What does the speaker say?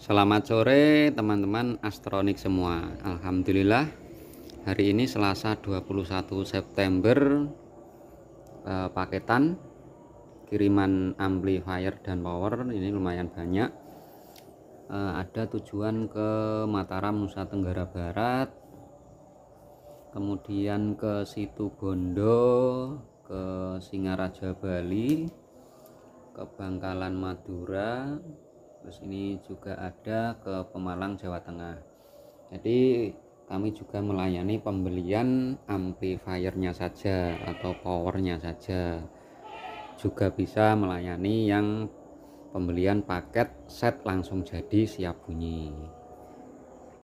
Selamat sore teman-teman astronik semua Alhamdulillah hari ini Selasa 21 September eh, paketan kiriman amplifier dan power ini lumayan banyak eh, ada tujuan ke Mataram Nusa Tenggara Barat kemudian ke Situ Bondo ke Singaraja Bali ke Bangkalan Madura terus ini juga ada ke Pemalang Jawa Tengah jadi kami juga melayani pembelian amplifiernya saja atau powernya saja juga bisa melayani yang pembelian paket set langsung jadi siap bunyi